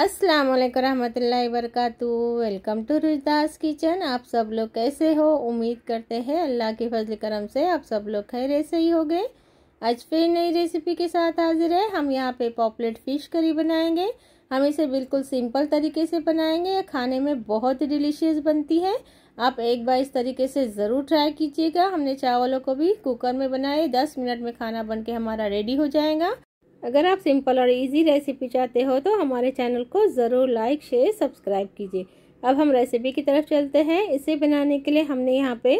अस्सलाम वालेकुम रहमतुल्लाहि वरकत वेलकम टू रुजदास किचन आप सब लोग कैसे हो उम्मीद करते हैं अल्लाह के फजल करम से आप सब लोग खैर ऐसे ही हो गए आज फिर नई रेसिपी के साथ हाजिर है हम यहाँ पे पॉपलेट फ़िश करी बनाएंगे हम इसे बिल्कुल सिंपल तरीके से बनाएंगे ये खाने में बहुत ही डिलीशियस बनती है आप एक बार इस तरीके से ज़रूर ट्राई कीजिएगा हमने चावलों को भी कुकर में बनाए दस मिनट में खाना बन के हमारा रेडी हो जाएगा अगर आप सिंपल और इजी रेसिपी चाहते हो तो हमारे चैनल को ज़रूर लाइक शेयर सब्सक्राइब कीजिए अब हम रेसिपी की तरफ चलते हैं इसे बनाने के लिए हमने यहाँ पे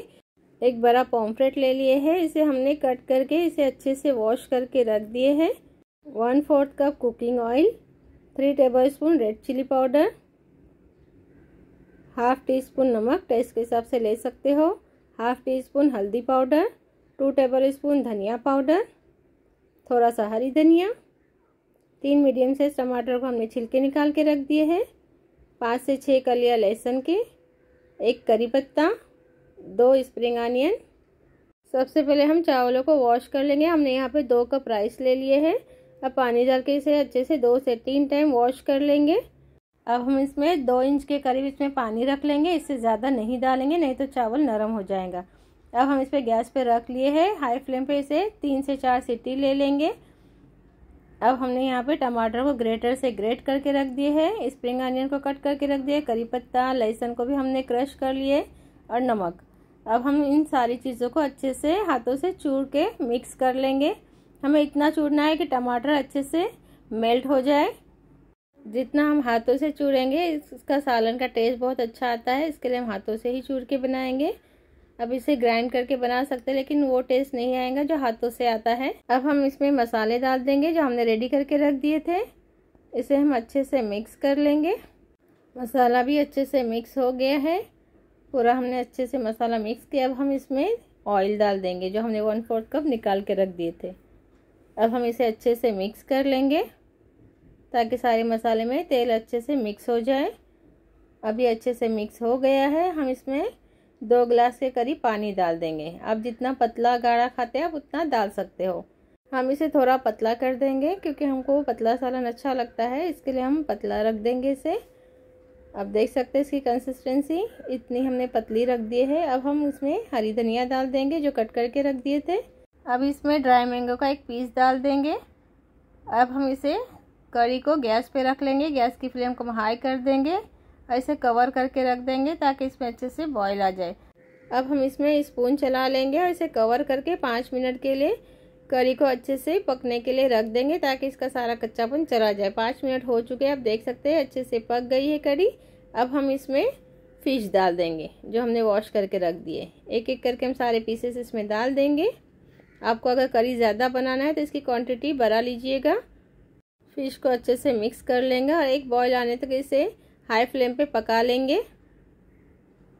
एक बड़ा पॉम्फ्रेट ले लिए है इसे हमने कट करके इसे अच्छे से वॉश करके रख दिए हैं one fourth cup cooking oil three tablespoon red chilli powder half teaspoon नमक टेस्ट के हिसाब से ले सकते हो हाफ टी स्पून हल्दी पाउडर टू टेबल स्पून धनिया पाउडर थोड़ा सा हरी धनिया तीन मीडियम साइज टमाटर को हमने छिलके निकाल के रख दिए हैं पाँच से छः कलिया लहसुन के एक करी पत्ता दो स्प्रिंग आनियन सबसे पहले हम चावलों को वॉश कर लेंगे हमने यहाँ पे दो कप राइस ले लिए हैं अब पानी डाल के इसे अच्छे से दो से तीन टाइम वॉश कर लेंगे अब हम इसमें दो इंच के करीब इसमें पानी रख लेंगे इससे ज़्यादा नहीं डालेंगे नहीं तो चावल नरम हो जाएगा अब हम इस पर गैस पे रख लिए हैं हाई फ्लेम पे इसे तीन से चार सीटी ले लेंगे अब हमने यहाँ पे टमाटर को ग्रेटर से ग्रेट करके रख दिए हैं स्प्रिंग अनियन को कट करके रख दिए करी पत्ता लहसुन को भी हमने क्रश कर लिए और नमक अब हम इन सारी चीज़ों को अच्छे से हाथों से चूर के मिक्स कर लेंगे हमें इतना चूरना है कि टमाटर अच्छे से मेल्ट हो जाए जितना हम हाथों से चूरेंगे इसका सालन का टेस्ट बहुत अच्छा आता है इसके लिए हम हाथों से ही चूर के बनाएंगे अब इसे ग्राइंड करके बना सकते हैं लेकिन वो टेस्ट नहीं आएगा जो हाथों से आता है अब हम इसमें मसाले डाल देंगे जो हमने रेडी करके रख दिए थे इसे हम अच्छे से मिक्स कर लेंगे मसाला भी अच्छे से मिक्स हो गया है पूरा हमने अच्छे से मसाला मिक्स किया अब हम इसमें ऑयल डाल देंगे जो हमने वन फोर्थ कप निकाल के रख दिए थे अब हम इसे अच्छे से मिक्स कर लेंगे ताकि सारे मसाले में तेल अच्छे से मिक्स हो जाए अभी अच्छे से मिक्स हो गया है हम इसमें दो गिलास के करीब पानी डाल देंगे आप जितना पतला गाढ़ा खाते हैं आप उतना डाल सकते हो हम इसे थोड़ा पतला कर देंगे क्योंकि हमको पतला सालन अच्छा लगता है इसके लिए हम पतला रख देंगे इसे अब देख सकते हैं इसकी कंसिस्टेंसी इतनी हमने पतली रख दी है अब हम इसमें हरी धनिया डाल देंगे जो कट करके रख दिए थे अब इसमें ड्राई मैंगो का एक पीस डाल देंगे अब हम इसे करी को गैस पे रख लेंगे गैस की फ्लेम को हम हाई कर देंगे ऐसे कवर करके रख देंगे ताकि इसमें अच्छे से बॉयल आ जाए अब हम इसमें स्पून चला लेंगे और इसे कवर करके पाँच मिनट के लिए करी को अच्छे से पकने के लिए रख देंगे ताकि इसका सारा कच्चापन चला जाए पाँच मिनट हो चुके हैं आप देख सकते हैं अच्छे से पक गई है करी अब हम इसमें फ़िश डाल देंगे जो हमने वॉश करके रख दिए एक एक करके हम सारे पीसेस इसमें डाल देंगे आपको अगर करी ज़्यादा बनाना है तो इसकी क्वांटिटी बढ़ा लीजिएगा फिश को अच्छे से मिक्स कर लेंगे और एक बॉयल आने तक इसे हाई फ्लेम पे पका लेंगे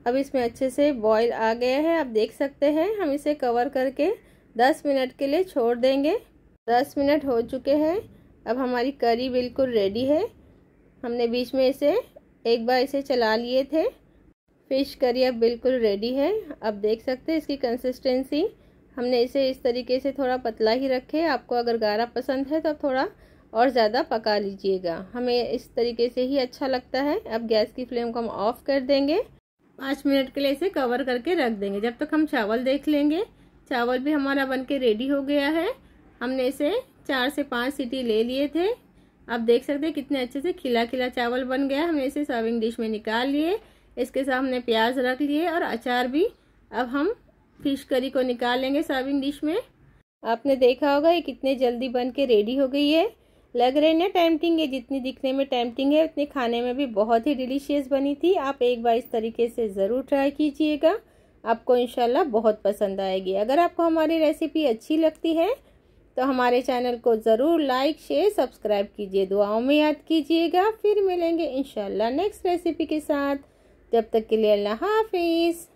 अब इसमें अच्छे से बॉईल आ गया है आप देख सकते हैं हम इसे कवर करके 10 मिनट के लिए छोड़ देंगे 10 मिनट हो चुके हैं अब हमारी करी बिल्कुल रेडी है हमने बीच में इसे एक बार इसे चला लिए थे फ़िश करी अब बिल्कुल रेडी है आप देख सकते हैं इसकी कंसिस्टेंसी हमने इसे इस तरीके से थोड़ा पतला ही रखे आपको अगर गारा पसंद है तो थोड़ा और ज़्यादा पका लीजिएगा हमें इस तरीके से ही अच्छा लगता है अब गैस की फ्लेम को हम ऑफ़ कर देंगे पाँच मिनट के लिए इसे कवर करके रख देंगे जब तक हम चावल देख लेंगे चावल भी हमारा बन के रेडी हो गया है हमने इसे चार से पाँच सीटी ले लिए थे आप देख सकते हैं कितने अच्छे से खिला खिला चावल बन गया हमने इसे सर्विंग डिश में निकाल लिए इसके साथ हमने प्याज रख लिए और अचार भी अब हम फिश करी को निकाल लेंगे सर्विंग डिश में आपने देखा होगा ये कितने जल्दी बन के रेडी हो गई है लग रहे ना टैम्पटिंग है जितनी दिखने में टैम्पटिंग है उतनी खाने में भी बहुत ही डिलीशियस बनी थी आप एक बार इस तरीके से ज़रूर ट्राई कीजिएगा आपको इनशाला बहुत पसंद आएगी अगर आपको हमारी रेसिपी अच्छी लगती है तो हमारे चैनल को ज़रूर लाइक शेयर सब्सक्राइब कीजिए दुआओं में याद कीजिएगा फिर मिलेंगे इनशाला नेक्स्ट रेसिपी के साथ जब तक के लिए अल्लाह हाफिज़